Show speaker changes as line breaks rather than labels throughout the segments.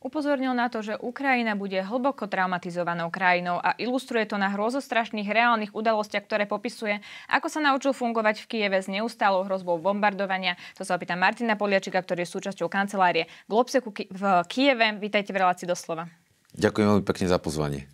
Upozornil na to, že Ukrajina bude hlboko traumatizovanou krajinou a ilustruje to na hrozostrašných reálnych udalostiach, ktoré popisuje, ako sa naučil fungovať v Kieve s neustálou hrozbou bombardovania. To sa opýta Martina Poliačika, ktorý je súčasťou kancelárie Globseku v Kieve. Vítajte v relácii doslova.
Ďakujem veľmi pekne za pozvanie.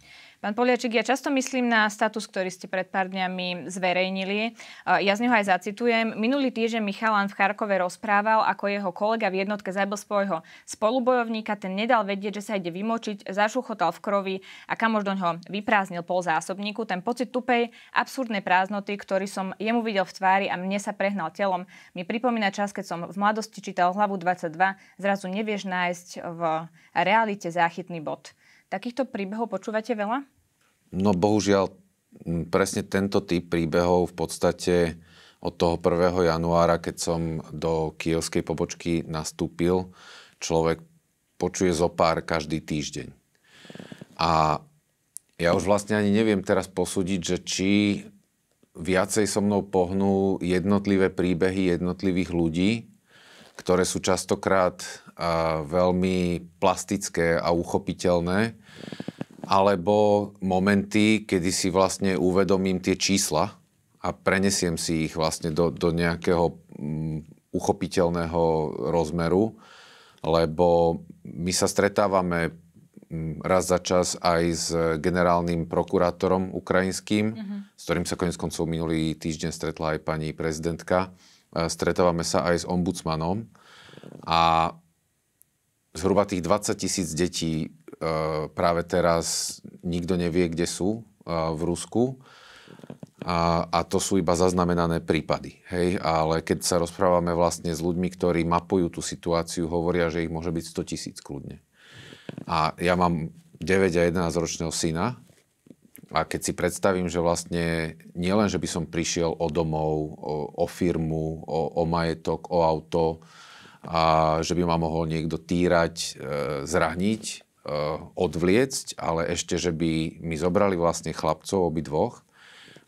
Pán Poliačik, ja často myslím na status, ktorý ste pred pár dňami zverejnili. Ja z neho aj zacitujem. Minulý týždeň Michalan v Charkove rozprával, ako jeho kolega v jednotke zabil svojho spolubojovníka. Ten nedal vedieť, že sa ide vymočiť, zašuchotal v krovi a kamož do ňoho vyprázdnil pol zásobníku. Ten pocit tupej, absurdnej prázdnoty, ktorý som jemu videl v tvári a mne sa prehnal telom, mi pripomína čas, keď som v mladosti čítal hlavu 22, zrazu nevieš nájsť v realite záchytný bod. Takýchto príbehov počúvate veľa?
No bohužiaľ, presne tento typ príbehov v podstate od toho 1. januára, keď som do kievskej pobočky nastúpil, človek počuje zo pár každý týždeň. A ja už vlastne ani neviem teraz posúdiť, že či viacej so mnou pohnú jednotlivé príbehy jednotlivých ľudí, ktoré sú častokrát veľmi plastické a uchopiteľné, alebo momenty, kedy si vlastne uvedomím tie čísla a prenesiem si ich vlastne do, do nejakého mm, uchopiteľného rozmeru, lebo my sa stretávame mm, raz za čas aj s generálnym prokurátorom ukrajinským, mm-hmm. s ktorým sa konec koncov minulý týždeň stretla aj pani prezidentka stretávame sa aj s ombudsmanom a zhruba tých 20 tisíc detí e, práve teraz nikto nevie, kde sú e, v Rusku. A, to sú iba zaznamenané prípady. Hej? Ale keď sa rozprávame vlastne s ľuďmi, ktorí mapujú tú situáciu, hovoria, že ich môže byť 100 tisíc kľudne. A ja mám 9 a 11 ročného syna a keď si predstavím, že vlastne nielen, že by som prišiel o domov, o, o firmu, o, o majetok, o auto, a že by ma mohol niekto týrať, e, zrahniť, e, odvliecť, ale ešte, že by mi zobrali vlastne chlapcov obidvoch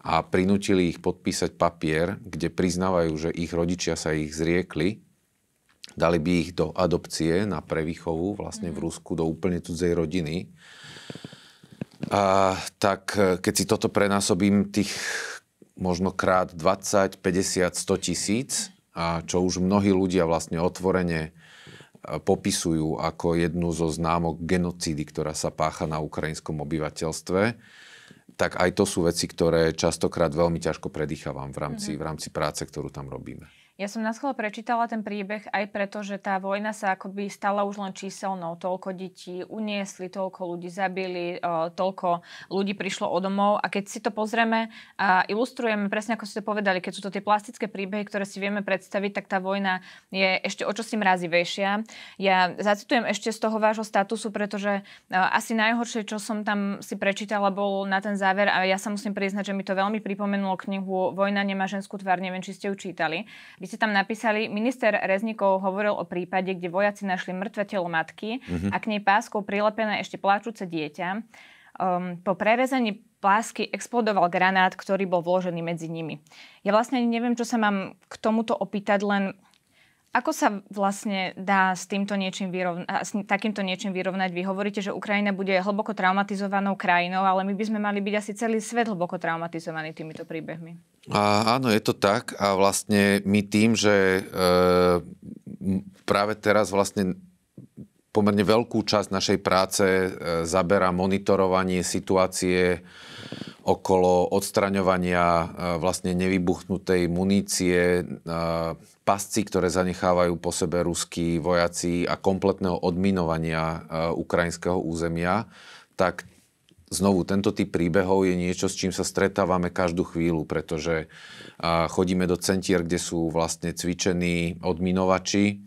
a prinútili ich podpísať papier, kde priznávajú, že ich rodičia sa ich zriekli, dali by ich do adopcie na prevýchovu vlastne v mhm. Rusku do úplne cudzej rodiny a, tak e, keď si toto prenásobím tých možno krát 20, 50, 100 tisíc, a čo už mnohí ľudia vlastne otvorene e, popisujú ako jednu zo známok genocídy, ktorá sa pácha na ukrajinskom obyvateľstve, tak aj to sú veci, ktoré častokrát veľmi ťažko predýchavam v rámci, mhm. v rámci práce, ktorú tam robíme.
Ja som na schvál prečítala ten príbeh aj preto, že tá vojna sa akoby stala už len číselnou. Toľko detí uniesli, toľko ľudí zabili, eh, toľko ľudí prišlo o domov. A keď si to pozrieme a ilustrujeme presne, ako ste to povedali, keď sú to tie plastické príbehy, ktoré si vieme predstaviť, tak tá vojna je ešte o čosi mrazivejšia. Ja zacitujem ešte z toho vášho statusu, pretože eh, asi najhoršie, čo som tam si prečítala, bol na ten záver a ja sa musím priznať, že mi to veľmi pripomenulo knihu Vojna nemá ženskú tvár, neviem, či ste ju čítali. Vy ste tam napísali, minister Reznikov hovoril o prípade, kde vojaci našli mŕtve telo matky mm-hmm. a k nej páskou prilepené ešte pláčúce dieťa. Um, po prevezení plásky explodoval granát, ktorý bol vložený medzi nimi. Ja vlastne neviem, čo sa mám k tomuto opýtať, len ako sa vlastne dá s, týmto niečím vyrovna- s takýmto niečím vyrovnať? Vy hovoríte, že Ukrajina bude hlboko traumatizovanou krajinou, ale my by sme mali byť asi celý svet hlboko traumatizovaný týmito príbehmi.
A, áno, je to tak a vlastne my tým, že e, práve teraz vlastne pomerne veľkú časť našej práce e, zaberá monitorovanie situácie okolo odstraňovania e, vlastne nevybuchnutej munície, e, pasci, ktoré zanechávajú po sebe ruskí vojaci a kompletného odminovania e, ukrajinského územia, tak znovu, tento typ príbehov je niečo, s čím sa stretávame každú chvíľu, pretože chodíme do centier, kde sú vlastne cvičení odminovači,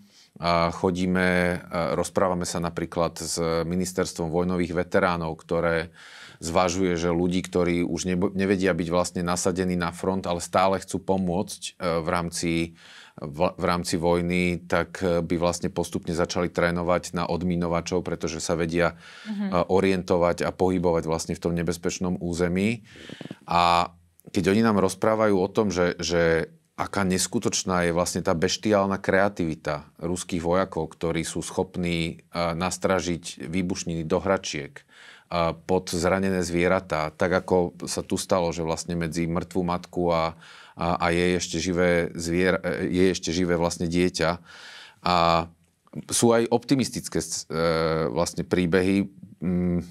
chodíme, rozprávame sa napríklad s ministerstvom vojnových veteránov, ktoré zvažuje, že ľudí, ktorí už nevedia byť vlastne nasadení na front, ale stále chcú pomôcť e, v rámci v, v rámci vojny, tak eh, by vlastne postupne začali trénovať na odminovačov, pretože sa vedia mm-hmm. orientovať a pohybovať vlastne v tom nebezpečnom území. A keď oni nám rozprávajú o tom, že, že aká neskutočná je vlastne tá beštiálna kreativita ruských vojakov, ktorí sú schopní eh, nastražiť výbušniny do hračiek, pod zranené zvieratá. Tak ako sa tu stalo, že vlastne medzi mŕtvú matku a, a, a je ešte živé, zvier, e, je ešte živé vlastne dieťa. A sú aj optimistické e, vlastne príbehy. Mm,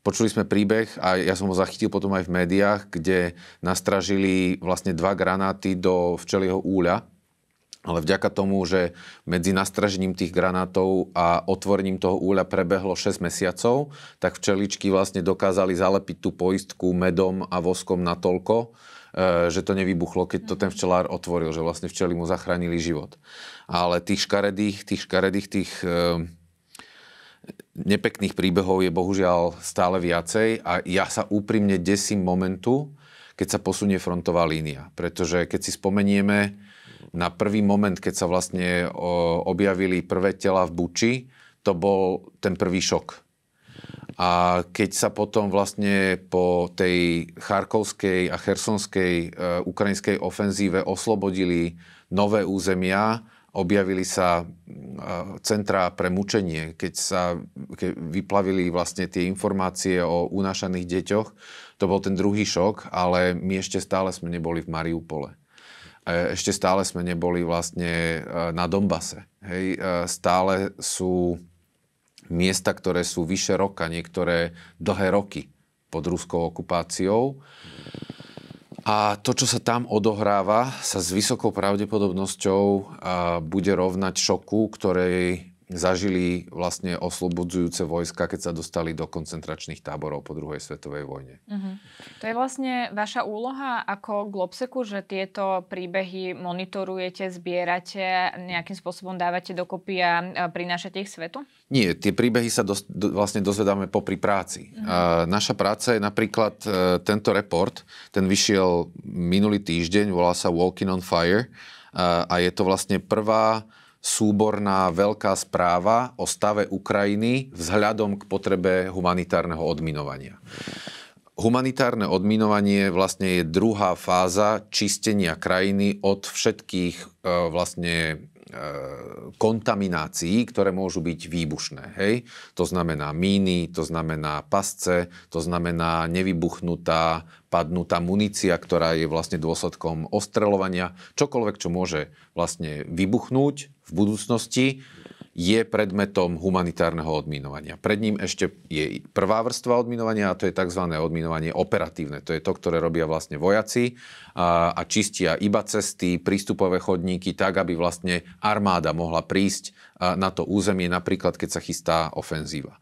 počuli sme príbeh a ja som ho zachytil potom aj v médiách, kde nastražili vlastne dva granáty do včelieho úľa ale vďaka tomu, že medzi nastražením tých granátov a otvorením toho úľa prebehlo 6 mesiacov, tak včeličky vlastne dokázali zalepiť tú poistku medom a voskom natoľko, e, že to nevybuchlo, keď to ten včelár otvoril, že vlastne včeli mu zachránili život. Ale tých škaredých, tých škaredých, tých e, nepekných príbehov je bohužiaľ stále viacej a ja sa úprimne desím momentu, keď sa posunie frontová línia. Pretože keď si spomenieme, na prvý moment, keď sa vlastne objavili prvé tela v Buči, to bol ten prvý šok. A keď sa potom vlastne po tej charkovskej a chersonskej e, ukrajinskej ofenzíve oslobodili nové územia, objavili sa e, centrá pre mučenie, keď sa ke, vyplavili vlastne tie informácie o unášaných deťoch, to bol ten druhý šok, ale my ešte stále sme neboli v Mariupole. E, ešte stále sme neboli vlastne e, na Dombase. Hej, e, stále sú miesta, ktoré sú vyše roka, niektoré dlhé roky pod ruskou okupáciou. A to, čo sa tam odohráva, sa s vysokou pravdepodobnosťou bude rovnať šoku, ktorej zažili vlastne oslobodzujúce vojska, keď sa dostali do koncentračných táborov po druhej svetovej vojne.
Uh-huh. To je vlastne vaša úloha ako Globseku, že tieto príbehy monitorujete, zbierate, nejakým spôsobom dávate dokopy a prinášate ich svetu?
Nie, tie príbehy sa dos- do, vlastne dozvedáme popri práci. Uh-huh. Naša práca je napríklad e, tento report, ten vyšiel minulý týždeň, volá sa Walking on Fire a je to vlastne prvá súborná veľká správa o stave Ukrajiny vzhľadom k potrebe humanitárneho odminovania. Humanitárne odminovanie vlastne je druhá fáza čistenia krajiny od všetkých e, vlastne e, kontaminácií, ktoré môžu byť výbušné. Hej? To znamená míny, to znamená pasce, to znamená nevybuchnutá, padnutá munícia, ktorá je vlastne dôsledkom ostreľovania, čokoľvek, čo môže vlastne vybuchnúť budúcnosti je predmetom humanitárneho odminovania. Pred ním ešte je prvá vrstva odminovania a to je tzv. odminovanie operatívne. To je to, ktoré robia vlastne vojaci a, a čistia iba cesty, prístupové chodníky tak, aby vlastne armáda mohla prísť na to územie, napríklad keď sa chystá ofenzíva.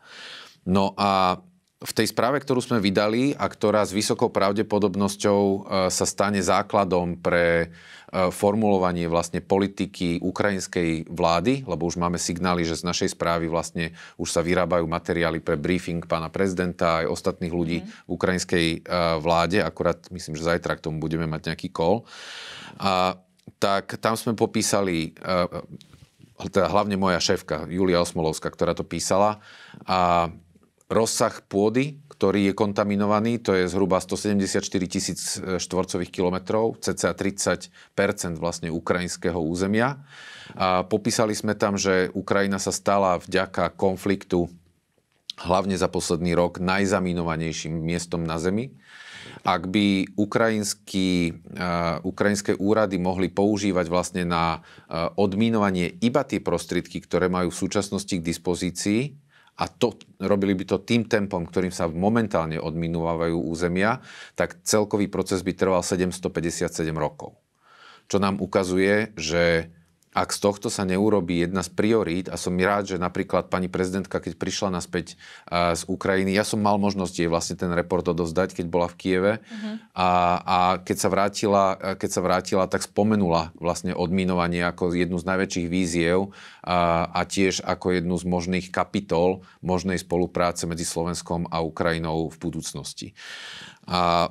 No a v tej správe, ktorú sme vydali a ktorá s vysokou pravdepodobnosťou e, sa stane základom pre E, formulovanie vlastne politiky ukrajinskej vlády, lebo už máme signály, že z našej správy vlastne už sa vyrábajú materiály pre briefing pána prezidenta aj ostatných ľudí mm. v ukrajinskej e, vláde. Akurát myslím, že zajtra k tomu budeme mať nejaký kol. A, tak tam sme popísali e, teda hlavne moja šéfka Julia Osmolovská, ktorá to písala. A rozsah pôdy, ktorý je kontaminovaný, to je zhruba 174 tisíc e, štvorcových kilometrov, cca 30 vlastne ukrajinského územia. A popísali sme tam, že Ukrajina sa stala vďaka konfliktu hlavne za posledný rok najzaminovanejším miestom na Zemi. Ak by ukrajinský, uh, ukrajinské úrady mohli používať vlastne na uh, odminovanie iba tie prostriedky, ktoré majú v súčasnosti k dispozícii, a to, robili by to tým tempom, ktorým sa momentálne odminúvajú územia, tak celkový proces by trval 757 rokov. Čo nám ukazuje, že ak z tohto sa neurobí jedna z priorít, a som rád, že napríklad pani prezidentka, keď prišla naspäť e, z Ukrajiny, ja som mal možnosť jej vlastne ten report odozdať, keď bola v Kieve, uh-huh. a, a keď, sa vrátila, e, keď sa vrátila, tak spomenula vlastne odminovanie ako jednu z najväčších víziev a, e, a tiež ako jednu z možných kapitol možnej spolupráce medzi Slovenskom a Ukrajinou v budúcnosti. A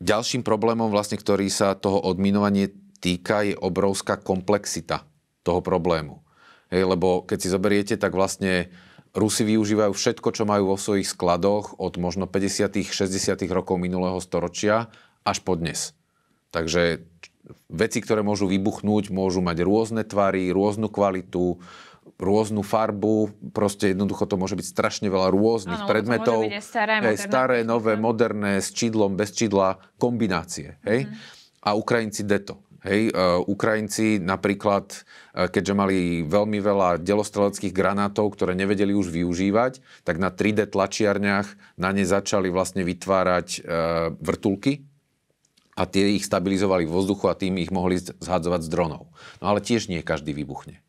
ďalším problémom vlastne, ktorý sa toho odminovanie týka, je obrovská komplexita toho problému. Hej, lebo keď si zoberiete, tak vlastne Rusi využívajú všetko, čo majú vo svojich skladoch od možno 50. 60. rokov minulého storočia až po dnes. Takže veci, ktoré môžu vybuchnúť, môžu mať rôzne tvary, rôznu kvalitu, rôznu farbu, proste jednoducho to môže byť strašne veľa rôznych ano, predmetov. To byť
staré, moderné, staré,
nové, moderné, s čidlom, bez čidla, kombinácie. Hej? Mm. A Ukrajinci deto. Hej, uh, Ukrajinci napríklad, uh, keďže mali veľmi veľa delostreleckých granátov, ktoré nevedeli už využívať, tak na 3D tlačiarniach na ne začali vlastne vytvárať uh, vrtulky a tie ich stabilizovali v vzduchu a tým ich mohli zhadzovať z dronov. No ale tiež nie každý vybuchne.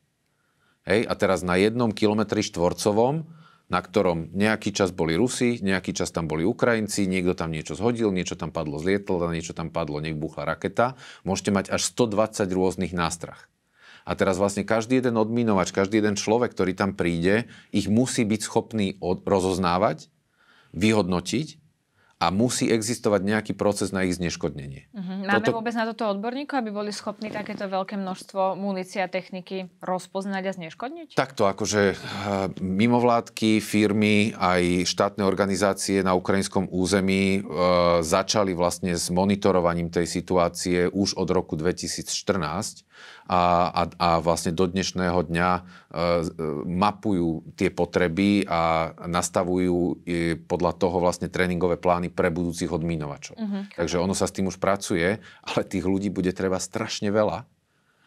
Hej, a teraz na jednom kilometri štvorcovom na ktorom nejaký čas boli Rusi, nejaký čas tam boli Ukrajinci, niekto tam niečo zhodil, niečo tam padlo z lietadla, niečo tam padlo, nech buchla raketa. Môžete mať až 120 rôznych nástrah. A teraz vlastne každý jeden odminovač, každý jeden človek, ktorý tam príde, ich musí byť schopný od- rozoznávať, vyhodnotiť a musí existovať nejaký proces na ich zneškodnenie.
Uh-huh. Máme toto... vôbec na toto odborníko, aby boli schopní takéto veľké množstvo munície a techniky rozpoznať a zneškodniť?
Takto, akože eh, mimovládky, firmy, aj štátne organizácie na ukrajinskom území e, začali vlastne s monitorovaním tej situácie už od roku 2014 a, a, a vlastne do dnešného dňa e, e, mapujú tie potreby a nastavujú e, podľa toho vlastne tréningové plány pre budúcich odmínovačov. Uh-huh. Takže ono sa s tým už pracuje, ale tých ľudí bude treba strašne veľa.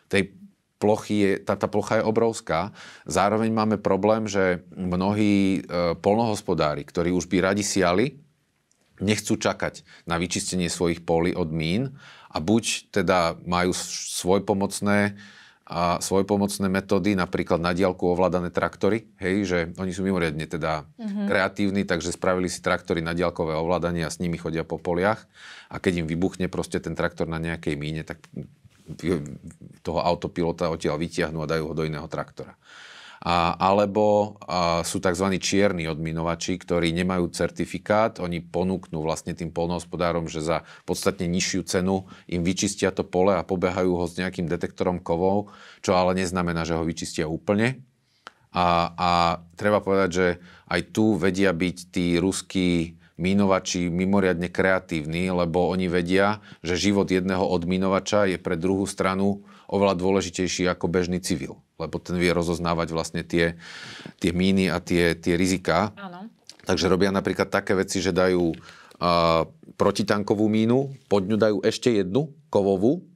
Tej plochy je, tá, tá plocha je obrovská. Zároveň máme problém, že mnohí e, polnohospodári, ktorí už by radi siali, nechcú čakať na vyčistenie svojich polí od mín a buď teda majú pomocné a pomocné metódy, napríklad na diálku ovládané traktory, hej, že oni sú mimoriadne teda mm-hmm. kreatívni, takže spravili si traktory na diálkové ovládanie a s nimi chodia po poliach a keď im vybuchne proste ten traktor na nejakej míne, tak toho autopilota odtiaľ vytiahnu a dajú ho do iného traktora. A, alebo a, sú tzv. čierni odminovači, ktorí nemajú certifikát, oni ponúknú vlastne tým polnohospodárom, že za podstatne nižšiu cenu im vyčistia to pole a pobehajú ho s nejakým detektorom kovov, čo ale neznamená, že ho vyčistia úplne. A, a treba povedať, že aj tu vedia byť tí ruskí mínovači mimoriadne kreatívni, lebo oni vedia, že život jedného odminovača je pre druhú stranu oveľa dôležitejší ako bežný civil, lebo ten vie rozoznávať vlastne tie, tie míny a tie, tie riziká. Áno. Takže robia napríklad také veci, že dajú uh, protitankovú mínu, pod ňu dajú ešte jednu kovovú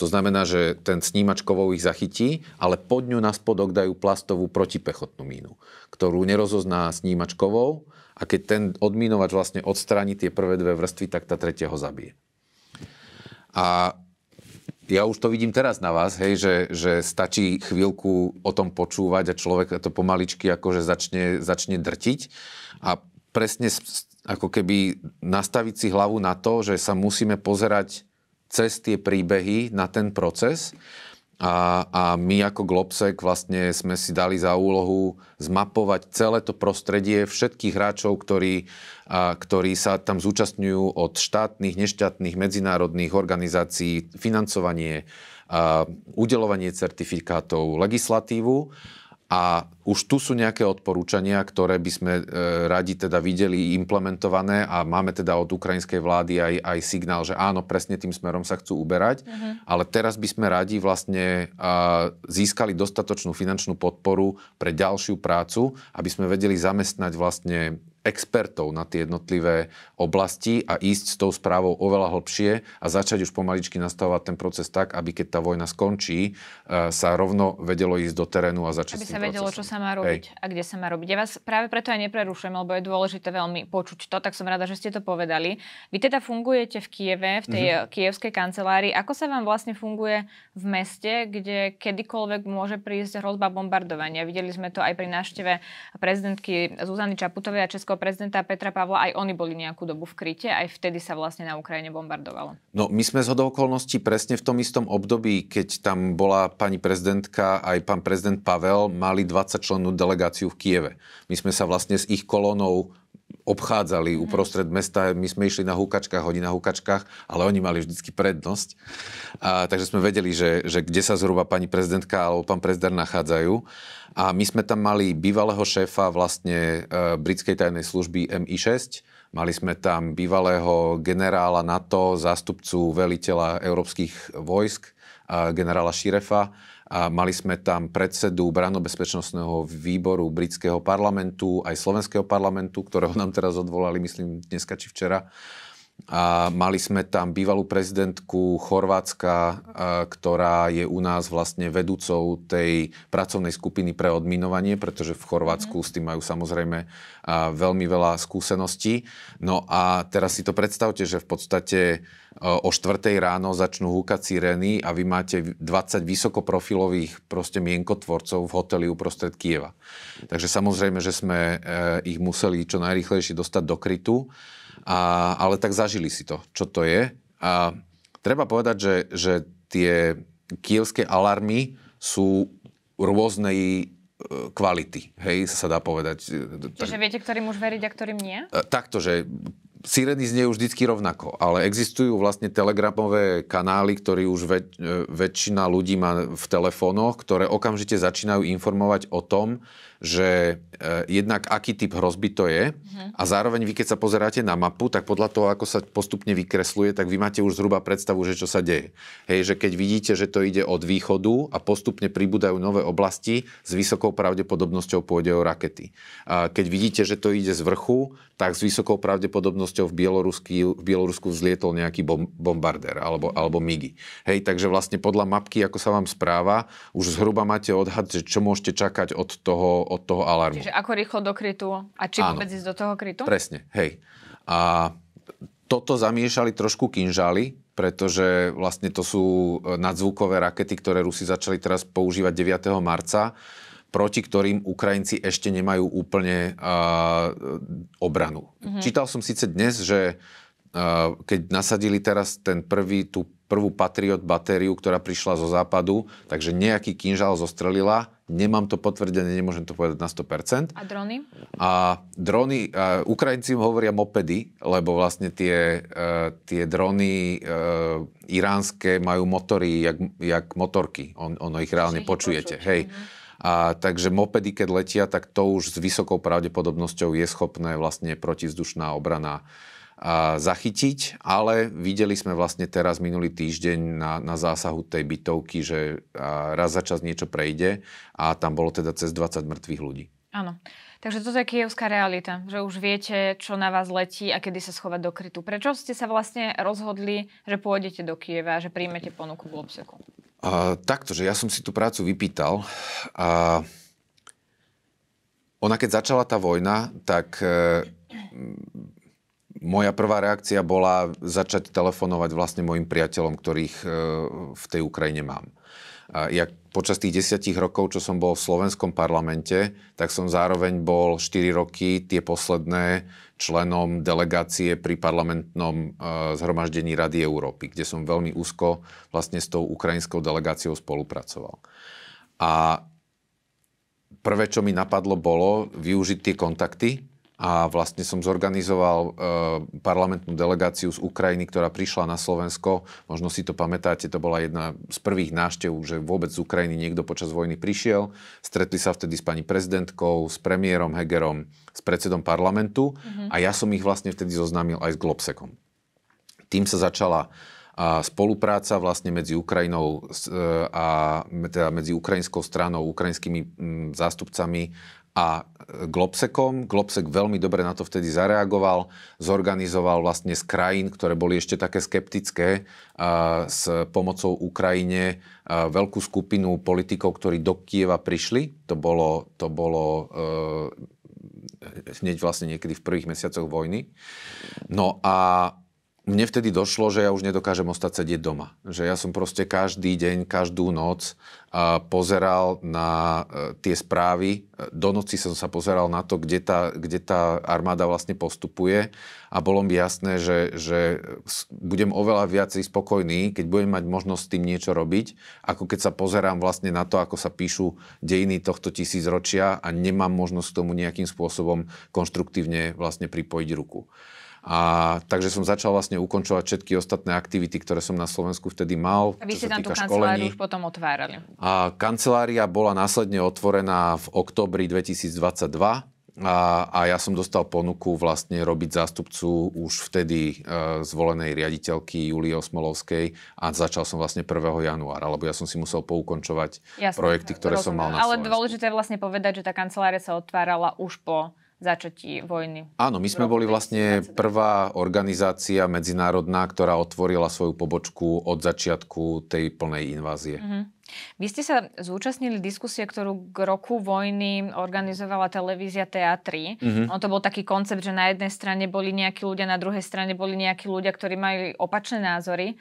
to znamená, že ten snímač kovov ich zachytí, ale pod ňu na spodok dajú plastovú protipechotnú mínu, ktorú nerozozná snímač kovov a keď ten odmínovač vlastne odstráni tie prvé dve vrstvy, tak tá tretia ho zabije. A ja už to vidím teraz na vás, hej, že, že stačí chvíľku o tom počúvať a človek to pomaličky akože začne, začne drtiť a presne ako keby nastaviť si hlavu na to, že sa musíme pozerať cez tie príbehy na ten proces. A, a my ako Globsek vlastne sme si dali za úlohu zmapovať celé to prostredie všetkých hráčov, ktorí, a, ktorí sa tam zúčastňujú od štátnych, nešťatných, medzinárodných organizácií, financovanie, a, udelovanie certifikátov, legislatívu a už tu sú nejaké odporúčania, ktoré by sme e, radi teda videli implementované a máme teda od ukrajinskej vlády aj, aj signál, že áno, presne tým smerom sa chcú uberať, uh-huh. ale teraz by sme radi vlastne získali dostatočnú finančnú podporu pre ďalšiu prácu, aby sme vedeli zamestnať vlastne expertov na tie jednotlivé oblasti a ísť s tou správou oveľa hlbšie a začať už pomaličky nastavovať ten proces tak, aby keď tá vojna skončí, e, sa rovno vedelo ísť do terénu a začať aby s tým sa vedelo, procesom. čo
sa má robiť Hej. a kde sa má robiť. Ja vás práve preto aj neprerušujem, lebo je dôležité veľmi počuť to, tak som rada, že ste to povedali. Vy teda fungujete v Kieve, v tej mm-hmm. kievskej kancelárii. Ako sa vám vlastne funguje v meste, kde kedykoľvek môže prísť hrozba bombardovania? Videli sme to aj pri návšteve prezidentky Zuzany Čaputovej a Česko českého prezidenta Petra Pavla, aj oni boli nejakú dobu v kryte, aj vtedy sa vlastne na Ukrajine bombardovalo.
No my sme zhodou okolností presne v tom istom období, keď tam bola pani prezidentka aj pán prezident Pavel, mali 20 člennú delegáciu v Kieve. My sme sa vlastne s ich kolónou obchádzali mm. uprostred mesta. My sme išli na húkačkách, oni na húkačkách, ale oni mali vždycky prednosť. A, takže sme vedeli, že, že kde sa zhruba pani prezidentka alebo pán prezident nachádzajú. A my sme tam mali bývalého šéfa vlastne e, britskej tajnej služby MI6, Mali sme tam bývalého generála NATO, zástupcu veliteľa európskych vojsk, generála Šírefa a mali sme tam predsedu branobezpečnostného výboru britského parlamentu, aj slovenského parlamentu, ktorého nám teraz odvolali, myslím, dneska či včera. A mali sme tam bývalú prezidentku Chorvátska, ktorá je u nás vlastne vedúcou tej pracovnej skupiny pre odminovanie, pretože v Chorvátsku mhm. s tým majú samozrejme veľmi veľa skúseností. No a teraz si to predstavte, že v podstate e, o 4. ráno začnú húkať sirény a vy máte 20 vysokoprofilových proste mienkotvorcov v hoteli uprostred Kieva. Takže samozrejme, že sme e, ich museli čo najrychlejšie dostať do krytu, a, ale tak zažili si to, čo to je. A treba povedať, že, že tie kievské alarmy sú rôznej E, kvality, hej, sa dá povedať. E, Čiže
viete, ktorým už veriť a ktorým nie?
E, takto, že sireny už vždycky rovnako, ale existujú vlastne telegramové kanály, ktorý už väč- väčšina ľudí má v telefónoch, ktoré okamžite začínajú informovať o tom, že e, jednak aký typ hrozby to je uh-huh. a zároveň vy, keď sa pozeráte na mapu, tak podľa toho, ako sa postupne vykresluje, tak vy máte už zhruba predstavu, že čo sa deje. Hej, že keď vidíte, že to ide od východu a postupne pribúdajú nové oblasti, s vysokou pravdepodobnosťou pôjde o rakety. A keď vidíte, že to ide z vrchu, tak s vysokou pravdepodobnosťou v, v Bielorusku vzlietol nejaký bom, bombardér alebo, alebo MIGI. Hej, takže vlastne podľa mapky, ako sa vám správa, už zhruba máte odhad, že čo môžete čakať od toho, od toho alarmu. Čiže
ako rýchlo do krytu a či Áno. vôbec ísť do toho krytu?
Presne, hej. A toto zamiešali trošku kinžály, pretože vlastne to sú e, nadzvukové rakety, ktoré Rusi začali teraz používať 9. marca proti ktorým Ukrajinci ešte nemajú úplne uh, obranu. Mm-hmm. Čítal som síce dnes, že uh, keď nasadili teraz ten prvý, tú prvú Patriot batériu, ktorá prišla zo západu, takže nejaký kinžal zostrelila. Nemám to potvrdené, nemôžem to povedať na 100%. A drony? A drony, a Ukrajinci hovoria mopedy, lebo vlastne tie, uh, tie drony uh, iránske majú motory, jak, jak motorky. On, ono ich reálne počujete. Počuť. Hej. Mhm. A, takže mopedy, keď letia, tak to už s vysokou pravdepodobnosťou je schopné vlastne protizdušná obrana zachytiť, ale videli sme vlastne teraz minulý týždeň na, na zásahu tej bytovky, že raz za čas niečo prejde a tam bolo teda cez 20 mŕtvych ľudí.
Áno. Takže toto je kievská realita, že už viete, čo na vás letí a kedy sa schovať do krytu. Prečo ste sa vlastne rozhodli, že pôjdete do Kieva, že príjmete ponuku v Globseku?
Uh, takto, že ja som si tú prácu vypýtal. Uh, ona keď začala tá vojna, tak uh, moja prvá reakcia bola začať telefonovať vlastne mojim priateľom, ktorých e, v tej Ukrajine mám. Ja počas tých desiatich rokov, čo som bol v slovenskom parlamente, tak som zároveň bol 4 roky, tie posledné, členom delegácie pri parlamentnom e, zhromaždení Rady Európy, kde som veľmi úzko vlastne s tou ukrajinskou delegáciou spolupracoval. A prvé, čo mi napadlo, bolo využiť tie kontakty, a vlastne som zorganizoval e, parlamentnú delegáciu z Ukrajiny, ktorá prišla na Slovensko. Možno si to pamätáte, to bola jedna z prvých návštev, že vôbec z Ukrajiny niekto počas vojny prišiel. Stretli sa vtedy s pani prezidentkou, s premiérom Hegerom, s predsedom parlamentu mm-hmm. a ja som ich vlastne vtedy zoznámil aj s Globsekom. Tým sa začala a spolupráca vlastne medzi Ukrajinou e, a teda medzi ukrajinskou stranou, ukrajinskými zástupcami a e, Globsekom. Globsek veľmi dobre na to vtedy zareagoval, zorganizoval vlastne z krajín, ktoré boli ešte také skeptické, e, s pomocou Ukrajine e, veľkú skupinu politikov, ktorí do Kieva prišli. To bolo, to bolo hneď vlastne niekedy v prvých mesiacoch vojny. No a mne vtedy došlo, že ja už nedokážem ostať sedieť doma. Že ja som proste každý deň, každú noc pozeral na e, tie správy. Do noci som sa pozeral na to, kde tá, kde tá armáda vlastne postupuje a bolo mi jasné, že, že budem oveľa viacej spokojný, keď budem mať možnosť s tým niečo robiť, ako keď sa pozerám vlastne na to, ako sa píšu dejiny tohto tisícročia a nemám možnosť k tomu nejakým spôsobom konštruktívne vlastne pripojiť ruku. A takže som začal vlastne ukončovať všetky ostatné aktivity, ktoré som na Slovensku vtedy mal. A vy ste tam tú kanceláriu školení. už
potom otvárali.
A kancelária bola následne otvorená v oktobri 2022 a, a ja som dostal ponuku vlastne robiť zástupcu už vtedy e, zvolenej riaditeľky Julie Osmolovskej a začal som vlastne 1. januára, lebo ja som si musel poukončovať Jasne, projekty, ktoré rozumiem. som mal na Slovensku.
Ale dôležité je vlastne povedať, že tá kancelária sa otvárala už po začatí vojny.
Áno, my sme boli vlastne prvá organizácia medzinárodná, ktorá otvorila svoju pobočku od začiatku tej plnej invázie.
Mm-hmm. Vy ste sa zúčastnili diskusie, ktorú k roku vojny organizovala televízia TA3. Mm-hmm. On to bol taký koncept, že na jednej strane boli nejakí ľudia, na druhej strane boli nejakí ľudia, ktorí mali opačné názory.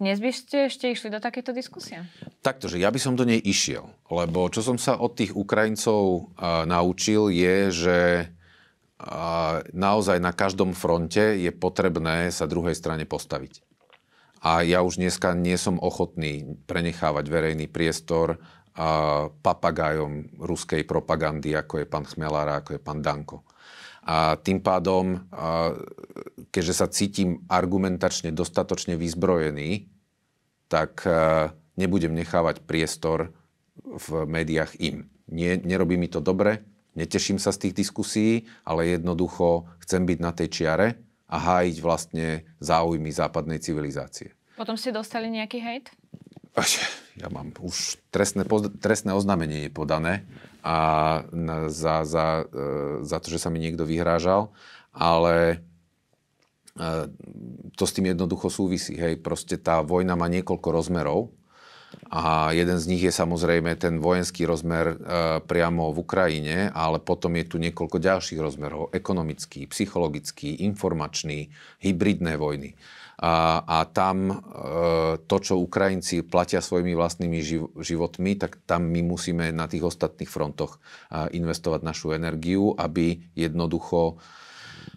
Dnes by ste ešte išli do takéto diskusie?
Takto, že ja by som do nej išiel, lebo čo som sa od tých Ukrajincov uh, naučil je, že naozaj na každom fronte je potrebné sa druhej strane postaviť. A ja už dneska nie som ochotný prenechávať verejný priestor a papagájom ruskej propagandy, ako je pán Chmelára, ako je pán Danko. A tým pádom, keďže sa cítim argumentačne dostatočne vyzbrojený, tak e, nebudem nechávať priestor v médiách im. Nie, nerobí mi to dobre, neteším sa z tých diskusí, ale jednoducho chcem byť na tej čiare a hájiť vlastne záujmy západnej civilizácie.
Potom ste dostali nejaký hejt?
Ja mám už trestné, trestné oznámenie je podané a za, za, e, za to, že sa mi niekto vyhrážal, ale e, to s tým jednoducho súvisí. Hej, proste tá vojna má niekoľko rozmerov a jeden z nich je samozrejme ten vojenský rozmer e, priamo v Ukrajine, ale potom je tu niekoľko ďalších rozmerov. Ekonomický, psychologický, informačný, hybridné vojny. A, a tam e, to, čo Ukrajinci platia svojimi vlastnými živ- životmi, tak tam my musíme na tých ostatných frontoch e, investovať našu energiu, aby jednoducho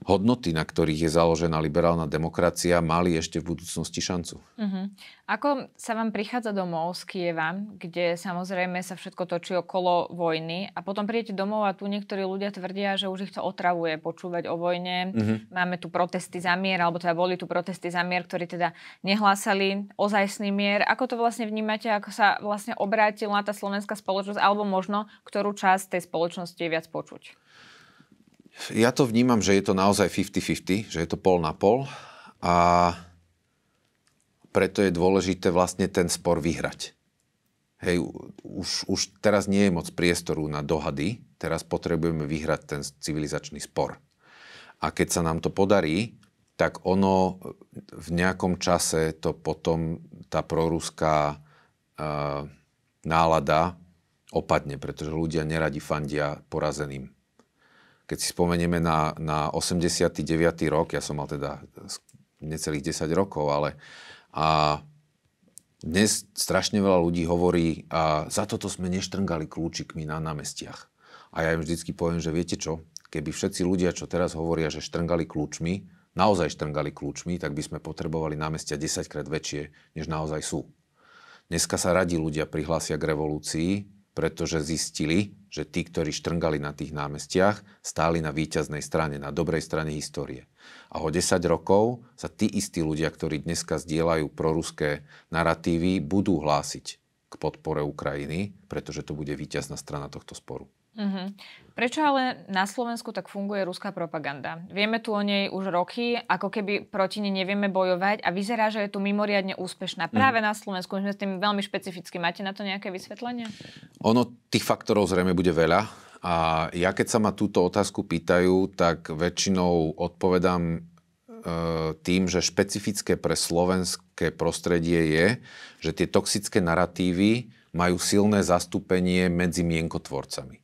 hodnoty, na ktorých je založená liberálna demokracia, mali ešte v budúcnosti šancu.
Uh-huh. Ako sa vám prichádza domov z Kieva, kde samozrejme sa všetko točí okolo vojny a potom prijete domov a tu niektorí ľudia tvrdia, že už ich to otravuje počúvať o vojne. Uh-huh. Máme tu protesty za mier, alebo teda boli tu protesty za mier, ktorí teda nehlásali ozajstný mier. Ako to vlastne vnímate, ako sa vlastne obrátila tá slovenská spoločnosť, alebo možno ktorú časť tej spoločnosti je viac počuť?
Ja to vnímam, že je to naozaj 50-50, že je to pol na pol a preto je dôležité vlastne ten spor vyhrať. Hej, už, už teraz nie je moc priestoru na dohady, teraz potrebujeme vyhrať ten civilizačný spor. A keď sa nám to podarí, tak ono v nejakom čase to potom tá proruská uh, e, nálada opadne, pretože ľudia neradi fandia porazeným keď si spomenieme na, na 89. rok, ja som mal teda necelých 10 rokov, ale a dnes strašne veľa ľudí hovorí, a za toto sme neštrngali kľúčikmi na námestiach. A ja im vždycky poviem, že viete čo, keby všetci ľudia, čo teraz hovoria, že štrngali kľúčmi, naozaj štrngali kľúčmi, tak by sme potrebovali námestia 10 krát väčšie, než naozaj sú. Dneska sa radi ľudia prihlásia k revolúcii, pretože zistili, že tí, ktorí štrngali na tých námestiach, stáli na výťaznej strane, na dobrej strane histórie. A o 10 rokov sa tí istí ľudia, ktorí dneska zdieľajú proruské narratívy, budú hlásiť k podpore Ukrajiny, pretože to bude víťazná strana tohto sporu.
Mm-hmm. Prečo ale na Slovensku tak funguje ruská propaganda? Vieme tu o nej už roky, ako keby proti nej nevieme bojovať a vyzerá, že je tu mimoriadne úspešná. Mhm. Práve mm. na Slovensku, my sme s tým veľmi špecificky. Máte na to nejaké vysvetlenie?
Ono tých faktorov zrejme bude veľa. A ja keď sa ma túto otázku pýtajú, tak väčšinou odpovedám e, tým, že špecifické pre slovenské prostredie je, že tie toxické narratívy majú silné zastúpenie medzi mienkotvorcami.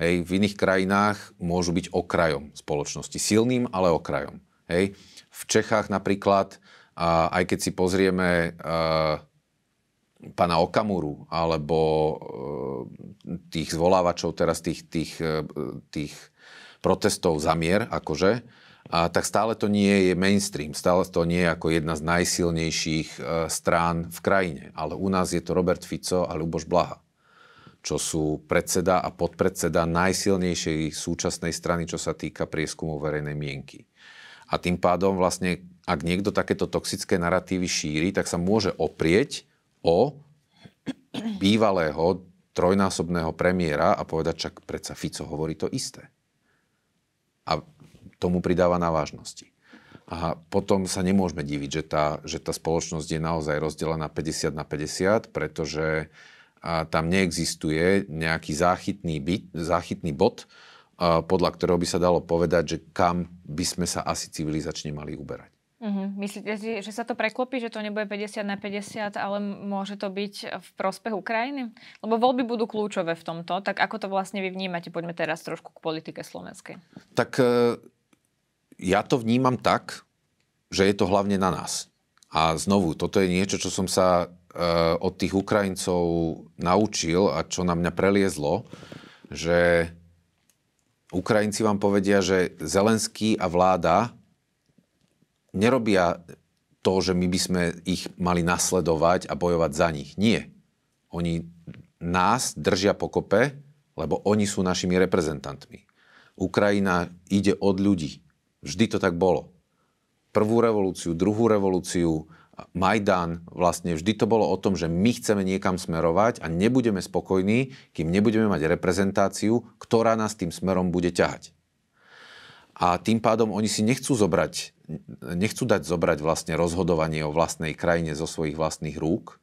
Hej, v iných krajinách môžu byť okrajom spoločnosti. Silným, ale okrajom. Hej. V Čechách napríklad, a aj keď si pozrieme a, e, pána Okamuru alebo e, tých zvolávačov teraz tých, tých, e, tých protestov za mier, akože, a tak stále to nie je mainstream, stále to nie je ako jedna z najsilnejších e, strán v krajine. Ale u nás je to Robert Fico a Luboš Blaha čo sú predseda a podpredseda najsilnejšej súčasnej strany, čo sa týka prieskumu verejnej mienky. A tým pádom vlastne, ak niekto takéto toxické narratívy šíri, tak sa môže oprieť o bývalého trojnásobného premiéra a povedať, čak predsa Fico hovorí to isté. A tomu pridáva na vážnosti. A potom sa nemôžeme diviť, že tá, že tá spoločnosť je naozaj rozdelená 50 na 50, pretože uh, a tam neexistuje nejaký záchytný, byt, záchytný bod, podľa ktorého by sa dalo povedať, že kam by sme sa asi civilizačne mali uberať.
uh Myslíte si, že sa to preklopí, že to nebude 50 na 50, ale môže to byť v prospech Ukrajiny? Lebo voľby budú kľúčové v tomto, tak ako to vlastne vy vnímate? Poďme teraz trošku k politike slovenskej.
Tak e, ja to vnímam tak, že je to hlavne na nás. A znovu, toto je niečo, čo som sa Eh, od tých Ukrajincov naučil a čo na mňa preliezlo, že Ukrajinci vám povedia, že Zelenský a vláda nerobia to, že my by sme ich mali nasledovať a bojovať za nich. Nie. Oni nás držia pokope, lebo oni sú našimi reprezentantmi. Ukrajina ide od ľudí. Vždy to tak bolo. Prvú revolúciu, druhú revolúciu, Majdan, vlastne vždy to bolo o tom, že my chceme niekam smerovať a nebudeme spokojní, kým nebudeme mať reprezentáciu, ktorá nás tým smerom bude ťahať. A tým pádom oni si nechcú zobrať, nechcú dať zobrať vlastne rozhodovanie o vlastnej krajine zo svojich vlastných rúk,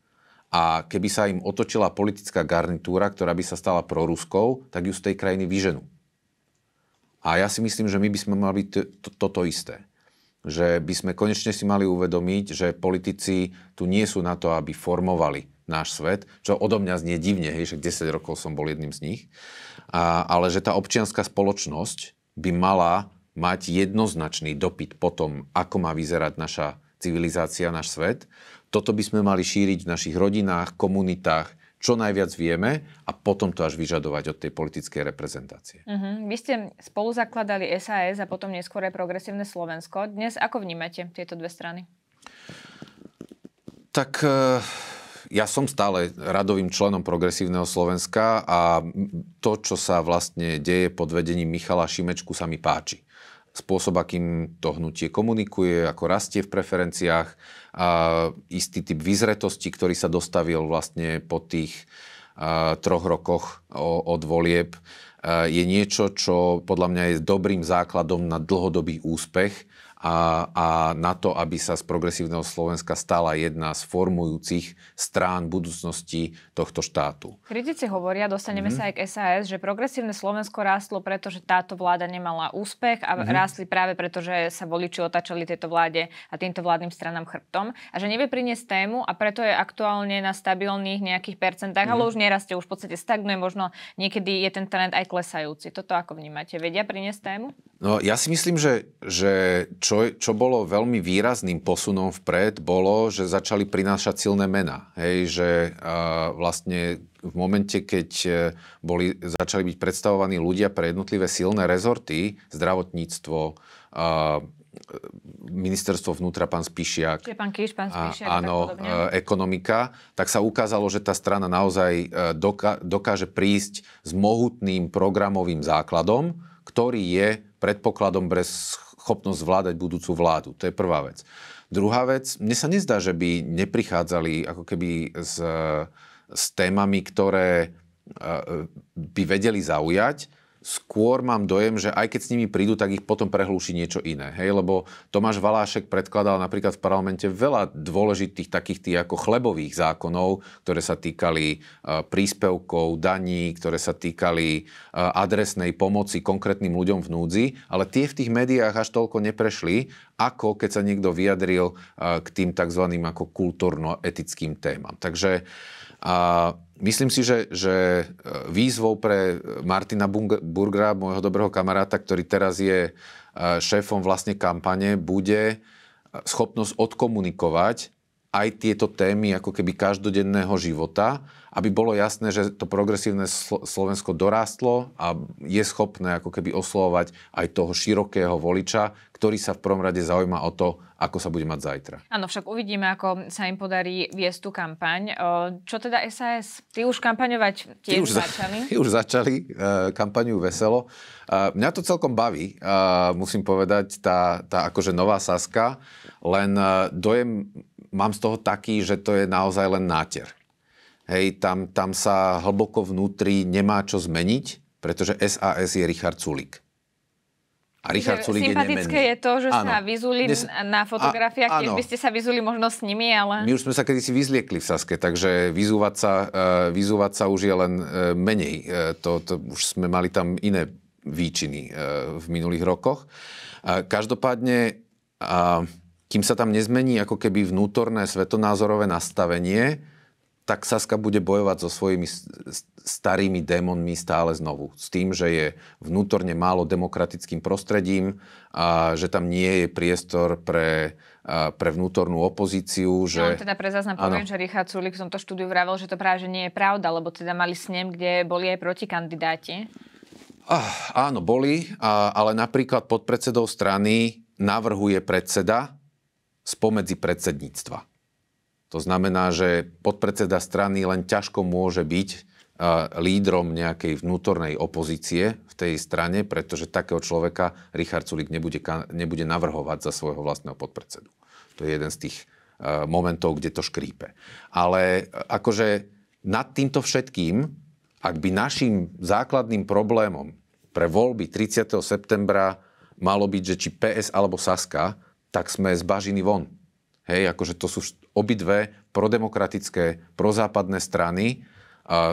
a keby sa im otočila politická garnitúra, ktorá by sa stala proruskou, tak ju z tej krajiny vyženú. A ja si myslím, že my by sme mali byť toto isté že by sme konečne si mali uvedomiť, že politici tu nie sú na to, aby formovali náš svet, čo odo mňa znie divne, hej, že 10 rokov som bol jedným z nich, a, ale že tá občianská spoločnosť by mala mať jednoznačný dopyt po tom, ako má vyzerať naša civilizácia, náš svet. Toto by sme mali šíriť v našich rodinách, komunitách, čo najviac vieme a potom to až vyžadovať od tej politickej reprezentácie.
Uh-huh. Vy ste spolu zakladali SAS a potom neskôr aj Progresívne Slovensko. Dnes ako vnímate tieto dve strany?
Tak e, ja som stále radovým členom Progresívneho Slovenska a to, čo sa vlastne deje pod vedením Michala Šimečku, sa mi páči spôsob, akým to hnutie komunikuje, ako rastie v preferenciách a istý typ vyzretosti, ktorý sa dostavil vlastne po tých a, troch rokoch od volieb, a, je niečo, čo podľa mňa je dobrým základom na dlhodobý úspech a, a na to, aby sa z progresívneho Slovenska stala jedna z formujúcich strán budúcnosti tohto štátu.
Kritici hovoria, dostaneme mm-hmm. sa aj k SAS, že progresívne Slovensko rástlo, pretože táto vláda nemala úspech a mm-hmm. rástli práve preto, že sa voliči otačali tejto vláde a týmto vládnym stranám chrbtom a že nevie priniesť tému a preto je aktuálne na stabilných nejakých percentách, mm-hmm. ale mhm. už nerastie, už v podstate stagnuje, možno niekedy je ten trend aj klesajúci. Toto ako vnímate? Vedia priniesť tému?
No ja si myslím, že, že čo, čo bolo veľmi výrazným posunom vpred, bolo, že začali prinášať silné mená. Hej, že a, vlastne v momente, keď e, boli, začali byť predstavovaní ľudia pre jednotlivé silné rezorty, zdravotníctvo, a, ministerstvo vnútra, pán Spišiak.
Čiže pán Kíš, pán Spišiak. A, áno, tak e,
ekonomika. Tak sa ukázalo, že tá strana naozaj e, doka- dokáže prísť s mohutným programovým základom, ktorý je predpokladom bez schopnosť zvládať budúcu vládu. To je prvá vec. Druhá vec, mne sa nezdá, že by neprichádzali ako keby s, s témami, ktoré eh, by vedeli zaujať, skôr mám dojem, že aj keď s nimi prídu, tak ich potom prehlúši niečo iné. Hej, lebo Tomáš Valášek predkladal napríklad v parlamente veľa dôležitých takých tých ako chlebových zákonov, ktoré sa týkali e, príspevkov, daní, ktoré sa týkali e, adresnej pomoci konkrétnym ľuďom v núdzi, ale tie v tých médiách až toľko neprešli, ako keď sa niekto vyjadril e, k tým tzv. ako kultúrno-etickým témam. Takže a myslím si, že, že e, výzvou pre Martina Burgra, môjho dobrého kamaráta, ktorý teraz je e, šéfom vlastne kampane, bude e, schopnosť odkomunikovať aj tieto témy ako keby každodenného života, aby bolo jasné, že to progresívne Slovensko dorástlo a je schopné ako keby oslovovať aj toho širokého voliča, ktorý sa v prvom rade zaujíma o to, ako sa bude mať zajtra.
Áno, však uvidíme, ako sa im podarí viesť tú kampaň. Čo teda SAS? Ty už kampaňovať tiež ty už začali? Za, ty už
začali kampaňu Veselo. Mňa to celkom baví, musím povedať, tá, tá akože nová Saska, len e, dojem mám z toho taký, že to je naozaj len náter. Hej, tam, tam sa hlboko vnútri nemá čo zmeniť, pretože SAS je Richard Sulik. A Richard Sulik je nemenný. je to, že áno. sa vyzuli Dnes...
na fotografiách, a, by ste sa vyzuli možno s nimi, ale...
My už sme sa kedysi vyzliekli v Saske, takže vyzúvať sa, e, vyzúvať sa už je len e, menej. E, to, to už sme mali tam iné výčiny v minulých rokoch. Každopádne, kým sa tam nezmení ako keby vnútorné svetonázorové nastavenie, tak Saska bude bojovať so svojimi starými démonmi stále znovu. S tým, že je vnútorne málo demokratickým prostredím, a že tam nie je priestor pre pre vnútornú opozíciu. Že... No, teda pre zaznám poviem, že
Richard Sulik v tomto štúdiu vravel, že to práve že nie je pravda, lebo teda mali ním, kde boli aj protikandidáti.
Ah, áno, boli, a, ale napríklad pod predsedou strany navrhuje predseda spomedzi predsedníctva. To znamená, že podpredseda strany len ťažko môže byť lídrom nejakej vnútornej opozície v tej strane, pretože takého človeka Richard Sulik nebude, nebude navrhovať za svojho vlastného podpredsedu. To je jeden z tých e, momentov, kde to škrípe. Ale e, akože nad týmto všetkým, ak by našim základným problémom pre voľby 30. septembra malo byť, že či PS alebo Saska, tak sme z bažiny von. Hej, akože to sú obidve prodemokratické, prozápadné strany,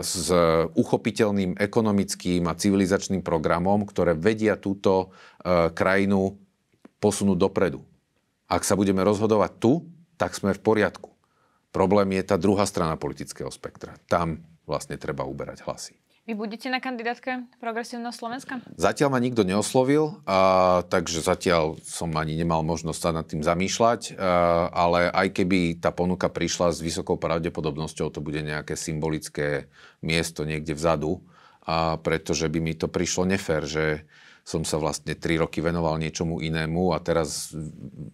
s uchopiteľným ekonomickým a civilizačným programom, ktoré vedia túto e, krajinu posunúť dopredu. Ak sa budeme rozhodovať tu, tak sme v poriadku. Problém je tá druhá strana politického spektra. Tam vlastne treba uberať hlasy.
Vy budete na kandidátke Progresívna Slovenska?
Zatiaľ ma nikto neoslovil, a, takže zatiaľ som ani nemal možnosť sa nad tým zamýšľať, a, ale aj keby tá ponuka prišla s vysokou pravdepodobnosťou, to bude nejaké symbolické miesto niekde vzadu, a pretože by mi to prišlo nefér, že som sa vlastne 3 roky venoval niečomu inému a teraz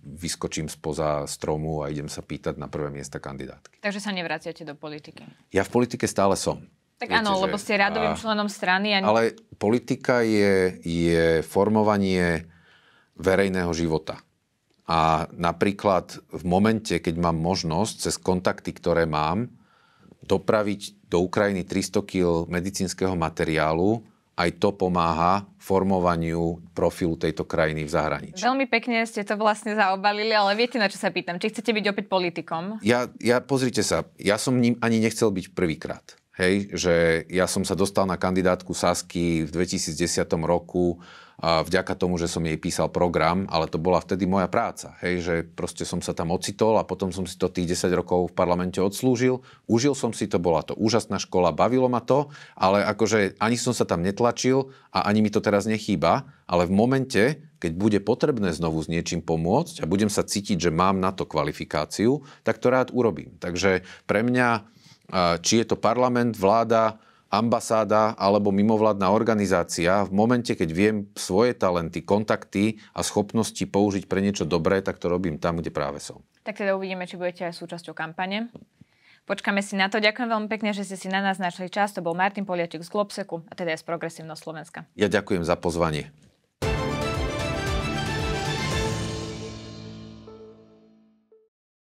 vyskočím spoza stromu a idem sa pýtať na prvé miesta kandidátky.
Takže sa nevraciate do politiky?
Ja v politike stále som.
Tak áno, lebo ste radovým a, členom strany. A... Ale
politika je, je formovanie verejného života. A napríklad v momente, keď mám možnosť cez kontakty, ktoré mám, dopraviť do Ukrajiny 300 kg medicínskeho materiálu, aj to pomáha formovaniu profilu tejto krajiny v zahraničí.
Veľmi pekne ste to vlastne zaobalili, ale viete, na čo sa pýtam? Či chcete byť opäť politikom?
Ja, ja pozrite sa, ja som ním ani nechcel byť prvýkrát. Hej, že ja som sa dostal na kandidátku Sasky v 2010 roku a vďaka tomu, že som jej písal program, ale to bola vtedy moja práca. Hej, že proste som sa tam ocitol a potom som si to tých 10 rokov v parlamente odslúžil. Užil som si to, bola to úžasná škola, bavilo ma to, ale akože ani som sa tam netlačil a ani mi to teraz nechýba, ale v momente, keď bude potrebné znovu s niečím pomôcť a budem sa cítiť, že mám na to kvalifikáciu, tak to rád urobím. Takže pre mňa či je to parlament, vláda, ambasáda alebo mimovládna organizácia, v momente, keď viem svoje talenty, kontakty a schopnosti použiť pre niečo dobré, tak to robím tam, kde práve som.
Tak teda uvidíme, či budete aj súčasťou kampane. Počkáme si na to. Ďakujem veľmi pekne, že ste si na nás našli čas. To bol Martin Poliačik z Globseku a teda aj z Progresívno Slovenska.
Ja ďakujem za pozvanie.